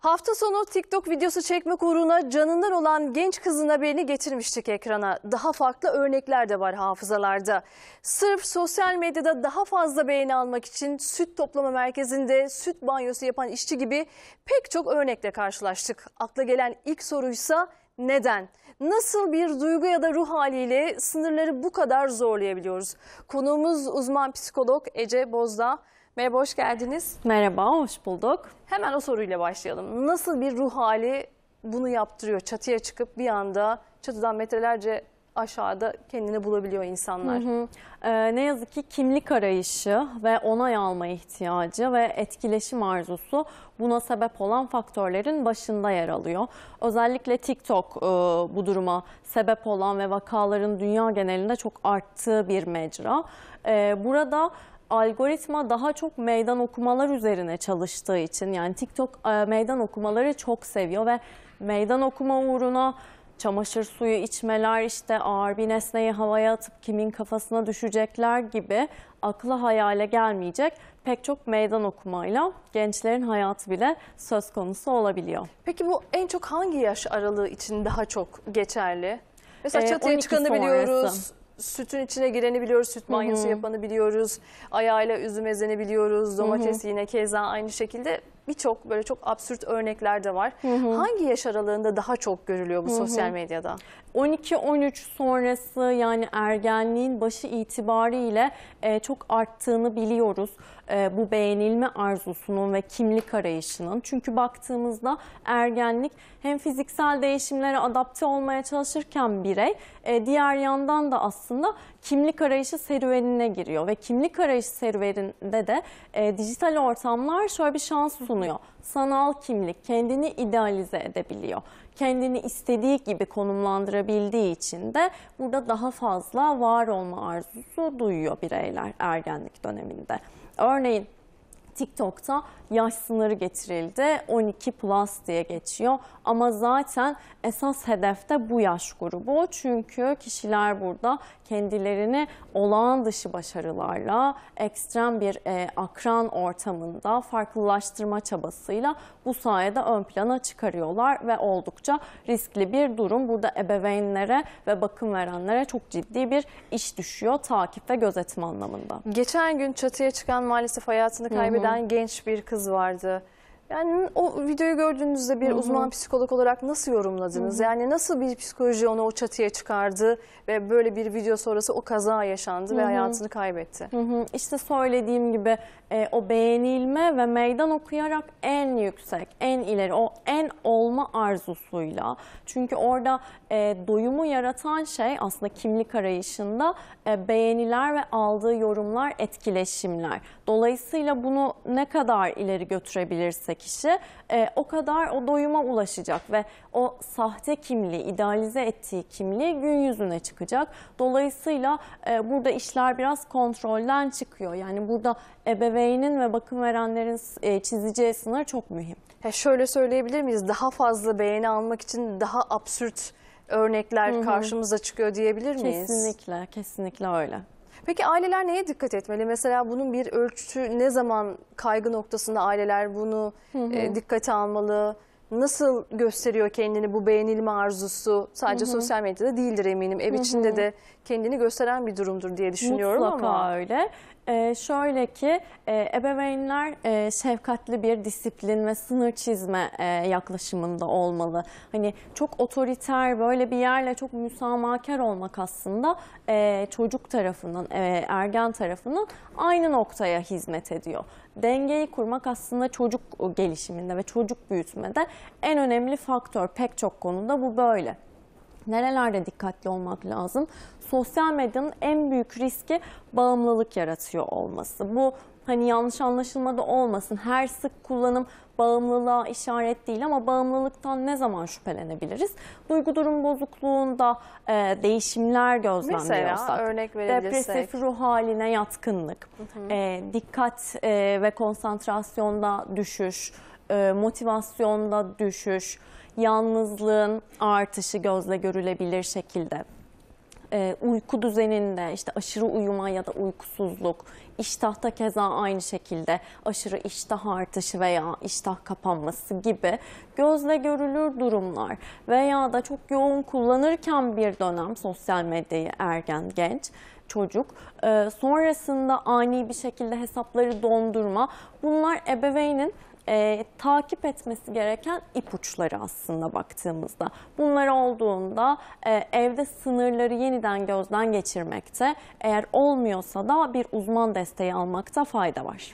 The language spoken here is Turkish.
Hafta sonu TikTok videosu çekmek uğruna canından olan genç kızın haberini getirmiştik ekrana. Daha farklı örnekler de var hafızalarda. Sırf sosyal medyada daha fazla beğeni almak için süt toplama merkezinde süt banyosu yapan işçi gibi pek çok örnekle karşılaştık. Akla gelen ilk soruysa neden? Nasıl bir duygu ya da ruh haliyle sınırları bu kadar zorlayabiliyoruz? Konuğumuz uzman psikolog Ece Bozdağ. Merhaba, hoş geldiniz. Merhaba, hoş bulduk. Hemen o soruyla başlayalım. Nasıl bir ruh hali bunu yaptırıyor? Çatıya çıkıp bir anda çatıdan metrelerce aşağıda kendini bulabiliyor insanlar. Hı hı. Ee, ne yazık ki kimlik arayışı ve onay alma ihtiyacı ve etkileşim arzusu buna sebep olan faktörlerin başında yer alıyor. Özellikle TikTok e, bu duruma sebep olan ve vakaların dünya genelinde çok arttığı bir mecra. E, burada algoritma daha çok meydan okumalar üzerine çalıştığı için yani TikTok e, meydan okumaları çok seviyor ve meydan okuma uğruna çamaşır suyu içmeler işte ağır bir nesneyi havaya atıp kimin kafasına düşecekler gibi akla hayale gelmeyecek pek çok meydan okumayla gençlerin hayatı bile söz konusu olabiliyor. Peki bu en çok hangi yaş aralığı için daha çok geçerli? Mesela ee, çatıya çıkanı biliyoruz sütün içine gireni biliyoruz, süt manyası yapanı biliyoruz. Ayağıyla üzüm ezeni biliyoruz, domates Hı -hı. yine keza aynı şekilde birçok böyle çok absürt örnekler de var. Hı hı. Hangi yaş aralığında daha çok görülüyor bu hı hı. sosyal medyada? 12-13 sonrası yani ergenliğin başı itibariyle e, çok arttığını biliyoruz. E, bu beğenilme arzusunun ve kimlik arayışının. Çünkü baktığımızda ergenlik hem fiziksel değişimlere adapte olmaya çalışırken birey, e, diğer yandan da aslında kimlik arayışı serüvenine giriyor ve kimlik arayışı serüveninde de e, dijital ortamlar şöyle bir şans sunuyor. Sanal kimlik kendini idealize edebiliyor. Kendini istediği gibi konumlandırabildiği için de burada daha fazla var olma arzusu duyuyor bireyler ergenlik döneminde. Örneğin TikTok'ta yaş sınırı getirildi. 12 plus diye geçiyor. Ama zaten esas hedefte bu yaş grubu. Çünkü kişiler burada kendilerini olağan dışı başarılarla, ekstrem bir e, akran ortamında farklılaştırma çabasıyla bu sayede ön plana çıkarıyorlar ve oldukça riskli bir durum. Burada ebeveynlere ve bakım verenlere çok ciddi bir iş düşüyor takip ve gözetim anlamında. Geçen gün çatıya çıkan maalesef hayatını kaybeden gelen genç bir kız vardı. Yani o videoyu gördüğünüzde bir uzman psikolog olarak nasıl yorumladınız? Hı -hı. Yani nasıl bir psikoloji onu o çatıya çıkardı ve böyle bir video sonrası o kaza yaşandı Hı -hı. ve hayatını kaybetti? Hı -hı. İşte söylediğim gibi e, o beğenilme ve meydan okuyarak en yüksek, en ileri, o en olma arzusuyla. Çünkü orada e, doyumu yaratan şey aslında kimlik arayışında e, beğeniler ve aldığı yorumlar, etkileşimler. Dolayısıyla bunu ne kadar ileri götürebilirsek kişi e, o kadar o doyuma ulaşacak ve o sahte kimliği, idealize ettiği kimliği gün yüzüne çıkacak. Dolayısıyla e, burada işler biraz kontrolden çıkıyor. Yani burada ebeveynin ve bakım verenlerin e, çizeceği sınır çok mühim. Ya şöyle söyleyebilir miyiz? Daha fazla beğeni almak için daha absürt örnekler Hı -hı. karşımıza çıkıyor diyebilir miyiz? Kesinlikle, kesinlikle öyle. Peki aileler neye dikkat etmeli? Mesela bunun bir ölçütü ne zaman kaygı noktasında aileler bunu hı hı. E, dikkate almalı? Nasıl gösteriyor kendini bu beğenilme arzusu? Sadece hı hı. sosyal medyada değildir eminim. Ev hı hı. içinde de kendini gösteren bir durumdur diye düşünüyorum Mutlaka ama. öyle. E, şöyle ki e, ebeveynler e, şefkatli bir disiplin ve sınır çizme e, yaklaşımında olmalı. Hani çok otoriter böyle bir yerle çok müsamaker olmak aslında e, çocuk tarafından, e, ergen tarafından aynı noktaya hizmet ediyor. Dengeyi kurmak aslında çocuk gelişiminde ve çocuk büyütmede en önemli faktör pek çok konuda bu böyle. Nerelerde dikkatli olmak lazım? Sosyal medyanın en büyük riski bağımlılık yaratıyor olması. Bu hani yanlış anlaşılma da olmasın. Her sık kullanım bağımlılığa işaret değil ama bağımlılıktan ne zaman şüphelenebiliriz? Duygu durum bozukluğunda e, değişimler gözlemliyorsak, Mesela, örnek depresif ruh haline yatkınlık, hı hı. E, dikkat e, ve konsantrasyonda düşüş, e, motivasyonda düşüş, yalnızlığın artışı gözle görülebilir şekilde. E, uyku düzeninde işte aşırı uyuma ya da uykusuzluk, iştahta keza aynı şekilde aşırı iştah artışı veya iştah kapanması gibi gözle görülür durumlar veya da çok yoğun kullanırken bir dönem sosyal medyayı ergen genç çocuk. E, sonrasında ani bir şekilde hesapları dondurma. Bunlar ebeveynin e, takip etmesi gereken ipuçları aslında baktığımızda. Bunlar olduğunda e, evde sınırları yeniden gözden geçirmekte, eğer olmuyorsa da bir uzman desteği almakta fayda var.